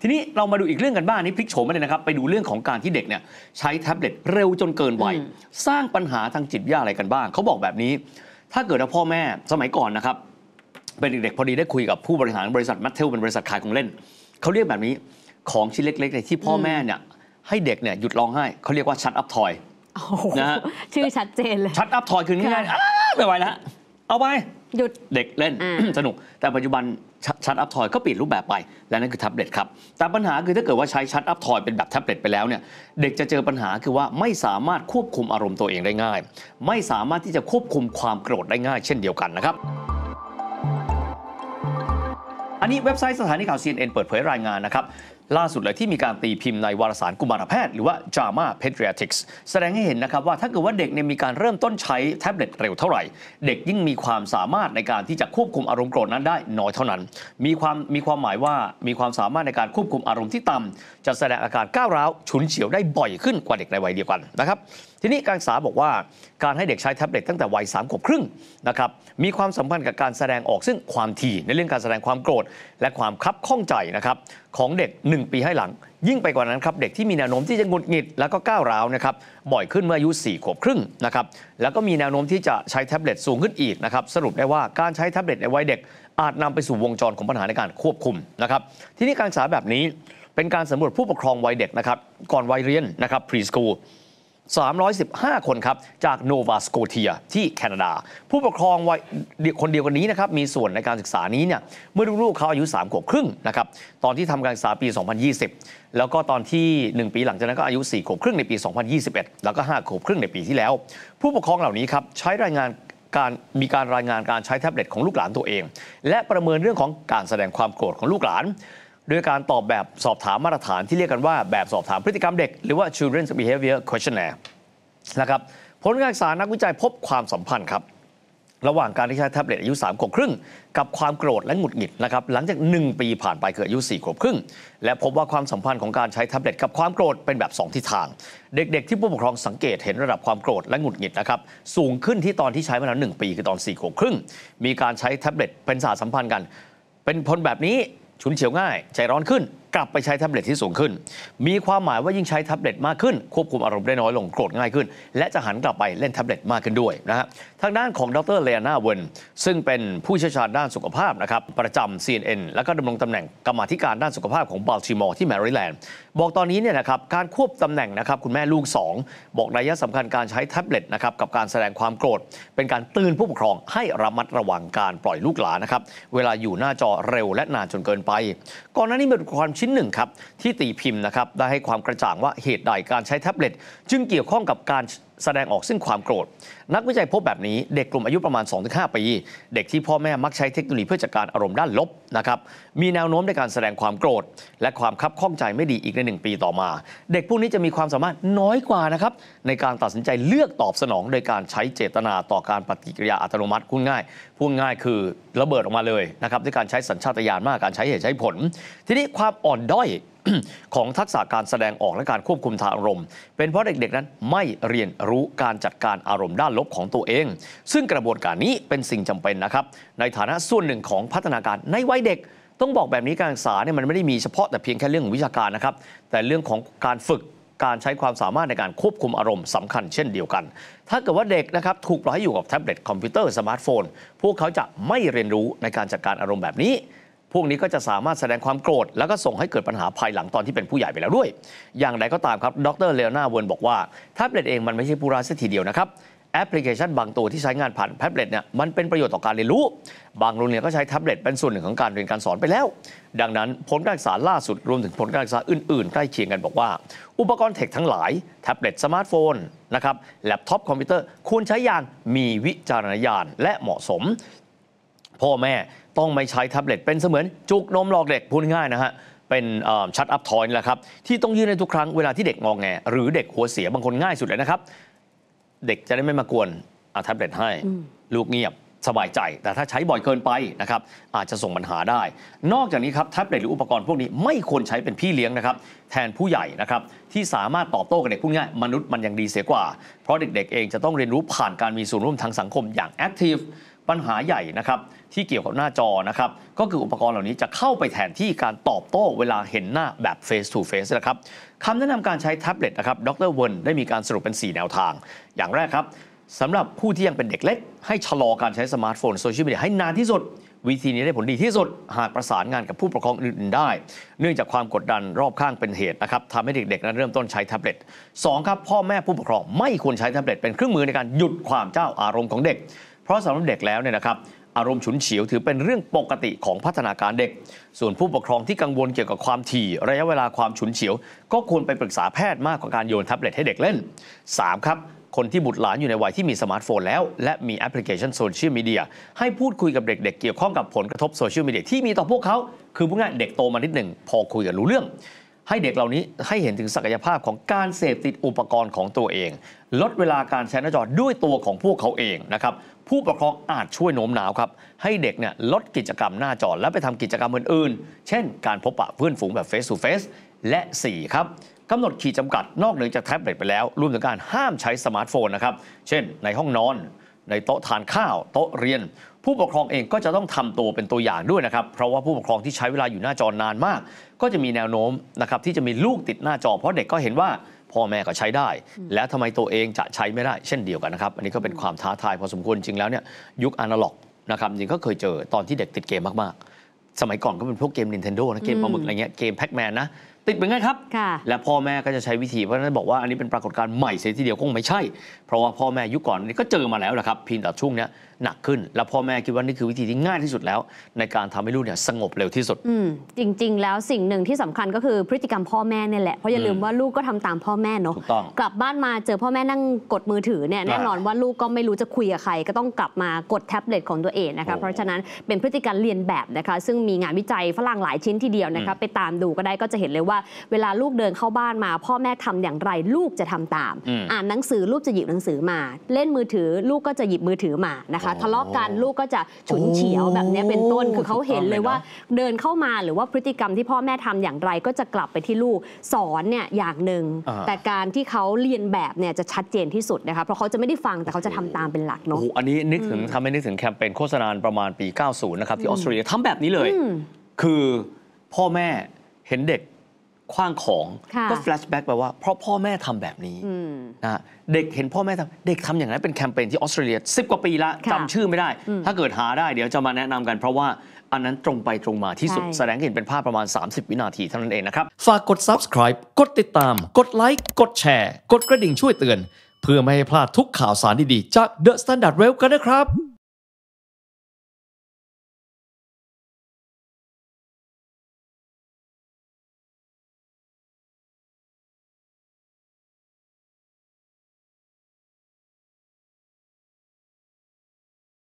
ทีนี้ เรามาดูอีกเรื่องกันบ้างนี้พลิกโฉมเลยนะครับไปดูเรื่องของการที่เด็กเนี่ยใช้แท็บเล็ตเร็วจนเกินวัยสร้างปัญหาทางจิตวิทยาอะไรกันบ้างเขาบอกแบบนี้ถ้าเกิดว่าพ่อแม่สมัยก่อนนะครับ เป็นเด็กๆพอดีได้คุยกับผู้บริหารบริษัทมัทเทลเป็นบริษัทขายของเล่น เขาเรียกแบบนี้ของชิ้นเล็กๆในที่พ่อแม่เนี่ยให้เด็กเนี่ยหยุดร้องไห้เขาเรียกว่าชัดอัพทอยนะชื่อชัดเจนเลยชัดอัพทอยคือง่ายๆไม่ไหวแล้วเอาไปหยุด เด็กเล่นสนุก แต่ปัจจุบันชัดอัพทอยก็เปลี่ยนรูปแบบไป และนั่นคือแท็บเล็ตครับ แต่ปัญหาคือถ้าเกิดว่าใช้ชัดอัพทอยเป็นแบบแท็บเล็ตไปแล้วเนี่ยเด็กจะเจอปัญหาคือว่าไม่สามารถควบคุมอารมณ์ตัวเองได้ง่าย ไม่สามารถที่จะควบคุมความโกรธได้ง่ายเช่นเดียวกันนะครับ อันนี้เว็บไซต์สถานีข่าว CNN เปิดเผยรายงานนะครับล่าสุดเลยที่มีการตีพิมพ์ในวารสารกุมารแพทย์ หรือว่า JAMA Pediatrics แสดงให้เห็นนะครับว่าถ้าเกิดว่าเด็กเนี่ยมีการเริ่มต้นใช้แท็บเล็ตเร็วเท่าไหร่ เด็กยิ่งมีความสามารถในการที่จะควบคุมอารมณ์โกรธนั้นได้น้อยเท่านั้น มีความมีความหมายว่ามีความสามารถในการควบคุมอารมณ์ที่ต่ำจะแสดงอาการก้าวร้าวฉุนเฉียวได้บ่อยขึ้นกว่าเด็กในวัยเดียวกันนะครับทีนี้การศึกษาบอกว่าการให้เด็กใช้แท็บเล็ตตั้งแต่วัยสามขวบครึ่งนะครับมีความสัมพันธ์กับการแสดงออกซึ่งความถี่ในเรื่องการแสดงความโกรธ และความคับข้องใจนะครับของเด็ก 1 ปีให้หลัง ยิ่งไปกว่านั้นครับเด็กที่มีแนวโน้มที่จะงุดหงิดแล้วก็ก้าวร้าวนะครับบ่อยขึ้นเมื่ออายุ4ขวบครึ่งนะครับแล้วก็มีแนวโน้มที่จะใช้แท็บเล็ตสูงขึ้นอีกนะครับสรุปได้ว่าการใช้แท็บเล็ตในวัยเด็กอาจนำไปสู่วงจรของปัญหาในการควบคุมนะครับที่นี้การศึกษาแบบนี้ เป็นการสำรวจผู้ปกครองวัยเด็กนะครับก่อนวัยเรียนนะครับพรีสคูล315 คนครับจากโนวาสโกเทียที่แคนาดาผู้ปกครองวัยคนเดียวกันนี้นะครับมีส่วนในการศึกษานี้เนี่ยเมื่อลูกเขาอายุ 3 ขวบครึ่งนะครับตอนที่ทำการศึกษาปี 2020 แล้วก็ตอนที่ 1 ปีหลังจากนั้นก็อายุ 4 ขวบครึ่งในปี 2021 แล้วก็ 5 ขวบครึ่งในปีที่แล้ว ผู้ปกครองเหล่านี้ครับใช้รายงานการมีการรายงานการใช้แท็บเล็ตของลูกหลานตัวเอง และประเมินเรื่องของการแสดงความโกรธของลูกหลานด้วยการตอบแบบสอบถามมาตรฐานที่เรียกกันว่า แบบสอบถามพฤติกรรมเด็ก หรือว่า Children's Behavior Questionnaire นะครับผลการศึกษานักวิจัยพบความสัมพันธ์ครับ ระหว่างการที่ใช้แท็บเล็ตอายุ 3 ขวบครึ่ง กับความโกรธและหงุดหงิดนะครับหลังจาก 1 ปีผ่านไปคืออายุ 4 ขวบครึ่ง และพบว่าความสัมพันธ์ของการใช้แท็บเล็ตกับความโกรธเป็นแบบ 2ทิศทาง เด็กๆ ที่ผู้ปกครองสังเกตเห็นระดับความโกรธและหงุดหงิดนะครับสูงขึ้นที่ตอนที่ใช้มาแล้ว1ปีคือตอน4ขวบครึ่ง มีการใช้แท็บเล็ตเป็นสาสัมพันธ์กัน เป็นผลแบบนี้ฉุนเฉียวง่ายใจร้อนขึ้นกลับไปใช้แท็บเล็ตที่สูงขึ้น มีความหมายว่ายิ่งใช้แท็บเล็ตมากขึ้นควบคุมอารมณ์ได้น้อยลงโกรธง่ายขึ้น และจะหันกลับไปเล่นแท็บเล็ตมากขึ้นด้วยนะฮะ ทางด้านของดรเลียนาเวนซึ่งเป็นผู้เชี่ยวชาญด้านสุขภาพนะครับประจำ CNN และก็ดำรงตำแหน่งกรรมธิการด้านสุขภาพของบัลติมอร์ที่แมริแลนด์บอกตอนนี้เนี่ยนะครับการควบตำแหน่งนะครับคุณแม่ลูก 2 บอกระยะสำคัญการใช้แท็บเล็ตนะครับกับการแสดงความโกรธ เป็นการตื่นผู้ปกครองให้ระมัดระวังการปล่อยลูกหลานนะครับเวลาอยู่หน้าจอเร็วและนานจนเกินไป ก่อนหน้านี้มีความิิ้นหนึ่งครับที่ตีพิมพ์นะครับ ได้ให้ความกระจ่างว่าเหตุใดการใช้แท็บเล็ตจึงเกี่ยวข้องกับการแสดงออกซึ่งความโกรธ นักวิจัยพบแบบนี้เด็กกลุ่มอายุประมาณ 2-5 ปีเด็กที่พ่อแม่มักใช้เทคโนโลยีเพื่อจัดการอารมณ์ด้านลบนะครับมีแนวโน้มในการแสดงความโกรธ และความคับข้องใจไม่ดีอีกใน 1 ปีต่อมา เด็กพวกนี้จะมีความสามารถน้อยกว่านะครับในการตัดสินใจเลือกตอบสนอง โดยการใช้เจตนาต่อการปฏิกิริยาอัตโนมัติพูดง่าย พูดง่ายคือระเบิดออกมาเลยนะครับด้วยการใช้สัญชาตญาณมากการใช้เหตุใช้ผล ทีนี้ความอ่อนด้อยของทักษะการแสดงออกและการควบคุมทางอารมณ์ เป็นเพราะเด็กๆนั้นไม่เรียนรู้การจัดการอารมณ์ด้านลบของตัวเอง ซึ่งกระบวนการนี้เป็นสิ่งจำเป็นนะครับ ในฐานะส่วนหนึ่งของพัฒนาการในวัยเด็ก ต้องบอกแบบนี้การศึกษาเนี่ยมันไม่ได้มีเฉพาะแต่เพียงแค่เรื่องวิชาการนะครับแต่เรื่องของการฝึกการใช้ความสามารถในการควบคุมอารมณ์สำคัญเช่นเดียวกันถ้าเกิดว่าเด็กนะครับถูกปล่อยให้อยู่กับแท็บเล็ตคอมพิวเตอร์สมาร์ทโฟนพวกเขาจะไม่เรียนรู้ในการจัดการอารมณ์แบบนี้พวกนี้ก็จะสามารถแสดงความโกรธ แล้วก็ส่งให้เกิดปัญหาภายหลังตอนที่เป็นผู้ใหญ่ไปแล้วด้วย อย่างไรก็ตามครับ ดร เลโอนาเว์นบอกว่าแท็บเล็ตเองมันไม่ใช่ปูร้าสซะทีเดียวนะครับแอปพลิเคชันบางตัว ที่ใช้งานผ่านแท็บเล็ตเนี่ยมันเป็นประโยชน์ต่อการเรียนรู้ บางโรงเรียนก็ใช้แท็บเล็ตเป็นส่วนหนึ่งของการเรียนการสอนไปแล้ว ดังนั้นผลการศึกษาล่าสุดรวมถึงผลการศึกษาอื่นๆใกล้เคียงกันบอกว่า อุปกรณ์เทคทั้งหลายแท็บเล็ตสมาร์ทโฟนนะครับแล็ปท็อปคอมพิวเตอร์ควรใช้อย่างมีวิจารณญาณและเหมาะสมพ่อแม่ต้องไม่ใช้แท็บเล็ตเป็นเสมือนจุก นมหลอกเด็ก พูดง่ายนะฮะเป็นชัดอัพทอยน์แหละครับที่ต้องยื่นในทุกครั้งเวลาที่เด็กงองแง หรือเด็กหัวเสียบางคนง่ายสุดเลยนะครับ เด็กจะได้ไม่มากวนเอาแท็บเล็ตให้ลูกเงียบสบายใจ แต่ถ้าใช้บ่อยเกินไปนะครับอาจจะส่งปัญหาได้ นอกจากนี้ครับแท็บเล็ตหรืออุปกรณ์พวกนี้ไม่ควรใช้เป็นพี่เลี้ยงนะครับแทนผู้ใหญ่นะครับที่สามารถตอบโต้กับเด็กพู้ง่ายมนุษย์มันยังดีเสียกว่า เพราะเด็กๆเองจะต้องเรียนรู้ผ่านการมีส่วนร่วมทางสังคมอย่างแอคทีฟปัญหาใหญ่นะครับ ที่เกี่ยวกับหน้าจอนะครับ ก็คืออุปกรณ์เหล่านี้จะเข้าไปแทนที่การตอบโต้เวลาเห็นหน้าแบบ face to face นะครับคำแนะนำการใช้แท็บเล็ตนะครับดรเวิร์นได้มีการสรุปเป็น 4 แนวทาง อย่างแรกครับสำหรับผู้ที่ยังเป็นเด็กเล็ก ให้ชะลอการใช้สมาร์ทโฟนโซเชียลมีเดียให้นานที่สุดวิธีนี้ได้ผลดีที่สุด หากประสานงานกับผู้ปกครองอื่นๆ ได้ เนื่องจากความกดดันรอบข้างเป็นเหตุนะครับทำให้เด็กๆ นั้นเริ่มต้นใช้แท็บเล็ต2ครับพ่อแม่ผู้ปกครองไม่ควรใช้แท็บเล็ตเป็นเครื่องมือในการหยุดความเจ้าอารมณ์ของเด็กเพราะสำหรับเด็กแล้วเนี่ยนะครับ อารมณ์ฉุนเฉียวถือเป็นเรื่องปกติของพัฒนาการเด็ก ส่วนผู้ปกครองที่กังวลเกี่ยวกับความถี่ ระยะเวลาความฉุนเฉียวก็ควรไปปรึกษาแพทย์มากกว่าการโยนแท็บเล็ตให้เด็กเล่น 3. ครับ คนที่บุตรหลานอยู่ในวัยที่มีสมาร์ทโฟนแล้ว และมีแอปพลิเคชันโซเชียลมีเดีย ให้พูดคุยกับเด็กๆเกี่ยวข้องกับผลกระทบโซเชียลมีเดียที่มีต่อพวกเขา คือพวกนั้นเด็กโตมานิดหนึ่งพอคุยกันรู้เรื่องให้เด็กเหล่านี้ให้เห็นถึงศักยภาพของการเสพติดอุปกรณ์ของตัวเอง ลดเวลาการใช้หน้าจอด้วยตัวของพวกเขาเองนะครับ ผู้ปกครองอาจช่วยโน้มน้าวครับ ให้เด็กเนี่ยลดกิจกรรมหน้าจอ และไปทำกิจกรรมอื่นๆ เช่นการพบปะเพื่อนฝูงแบบ Face to Face และ 4 ครับกำหนดขีดจำกัดนอกเหนือจากแท็บเล็ตไปแล้วรวมถึงการห้ามใช้สมาร์ทโฟนนะครับเช่นในห้องนอนในโต๊ะทานข้าวโต๊ะเรียน ผู้ปกครองเองก็จะต้องทำตัวเป็นตัวอย่างด้วยนะครับเพราะว่าผู้ปกครองที่ใช้เวลาอยู่หน้าจอนานมาก ก็จะมีแนวโน้มนะครับที่จะมีลูกติดหน้าจอ เพราะเด็กก็เห็นว่าพ่อแม่ก็ใช้ได้ แล้วทำไมตัวเองจะใช้ไม่ได้เช่นเดียวกันนะครับอันนี้ก็เป็นความท้าทายพอสมควรจริงแล้วเนี่ยยุคอนาล็อกนะครับจริงก็เคยเจอตอนที่เด็กติดเกมมากๆ สมัยก่อนก็เป็นพวกเกม Nintendo นะเกมปลาหมึกอะไรเงี้ยเกมแพ็กแมนนะติดเป็นไงครับ และพ่อแม่ก็จะใช้วิธีเพราะนั้นบอกว่าอันนี้เป็นปรากฏการณ์ใหม่เสียทีเดียวคงไม่ใช่ เพราะว่าพ่อแม่ยุคก่อนนี้ก็เจอมาแล้วแหละครับพีนแต่ช่วงนี้หนักขึ้นและพ่อแม่คิดว่านี่คือวิธีที่ง่ายที่สุดแล้ว ในการทำให้ลูกเนี่ยสงบเร็วที่สุดอจริง ๆ แล้วสิ่งหนึ่งที่สำคัญก็คือพฤติกรรมพ่อแม่เนี่ยแหละ เพราะอย่าลืมว่าลูกก็ทำตามพ่อแม่เนาะ กลับบ้านมาเจอพ่อแม่นั่งกดมือถือเนี่ยแน่นอนว่าลูกก็ไม่รู้จะคุยกับใครก็ต้องกลับมากดแท็บเล็ตของตัวเองนะคะเพราะฉะนั้นเป็นพฤติกรรมเรียนแบบนะคะซึ่งมีงานวิจัยฝรั่งหลายชิ้นทีเดียวนะคะไปตามดูก็ได้ก็จะเห็นเลยว่าว่าเวลาลูกเดินเข้าบ้านมา พ่อแม่ทำอย่างไรลูกจะทำตาม อ่านหนังสือลูกจะหยิบหนังสือมา เล่นมือถือลูกก็จะหยิบมือถือมานะคะทะเลาะกันลูกก็จะฉุนเฉียวแบบนี้เป็นต้นคือเขาเห็นเลยว่าเดินเข้ามาหรือว่าพฤติกรรมที่พ่อแม่ทำอย่างไรก็จะกลับไปที่ลูก สอนเนี่ยอย่างหนึ่ง แต่การที่เขาเรียนแบบเนี่ยจะชัดเจนที่สุดนะคะเพราะเขาจะไม่ได้ฟังแต่เขาจะทำตามเป็นหลักเนาะอันนี้นึกถึงทำให้นึกถึงแคมเปญโฆษณาประมาณปี 90นะครับที่ออสเตรเลียทำแบบนี้เลย คือพ่อแม่เห็นเด็กคว้างของก็แฟลชแบ็กแปลว่า เพราะพ่อแม่ทำแบบนี้นะเด็กเห็นพ่อแม่ทำเด็กทำอย่างนั้นเป็นแคมเปญที่ออสเตรเลียสิบกว่าปีละจำชื่อไม่ได้ ถ้าเกิดหาได้เดี๋ยวจะมาแนะนำกัน เพราะว่าอันนั้นตรงไปตรงมาที่สุด แสดงเห็นเป็นภาพประมาณ 30 วินาที เท่านั้นเองนะครับ ฝากกด subscribe กดติดตามกดไลค์กดแชร์ กดกระดิ่งช่วยเตือนเพื่อไม่ให้พลาดทุกข่าวสารดีๆจาก The Standard Rail กันนะครับ